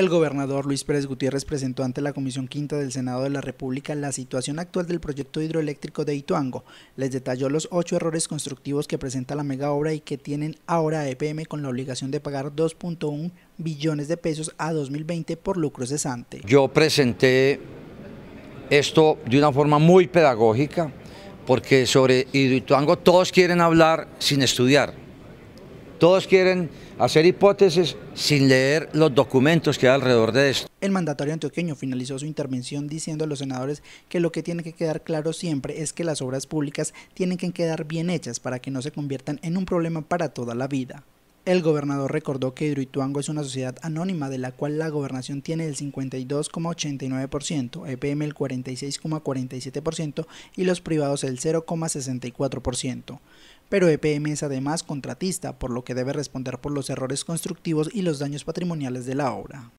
El gobernador Luis Pérez Gutiérrez presentó ante la Comisión Quinta del Senado de la República la situación actual del proyecto hidroeléctrico de Ituango. Les detalló los ocho errores constructivos que presenta la mega obra y que tienen ahora EPM con la obligación de pagar 2.1 billones de pesos a 2020 por lucro cesante. Yo presenté esto de una forma muy pedagógica porque sobre Ituango todos quieren hablar sin estudiar. Todos quieren hacer hipótesis sin leer los documentos que hay alrededor de esto. El mandatario antioqueño finalizó su intervención diciendo a los senadores que lo que tiene que quedar claro siempre es que las obras públicas tienen que quedar bien hechas para que no se conviertan en un problema para toda la vida. El gobernador recordó que Hidroituango es una sociedad anónima de la cual la gobernación tiene el 52,89%, EPM el 46,47% y los privados el 0,64% pero EPM es además contratista, por lo que debe responder por los errores constructivos y los daños patrimoniales de la obra.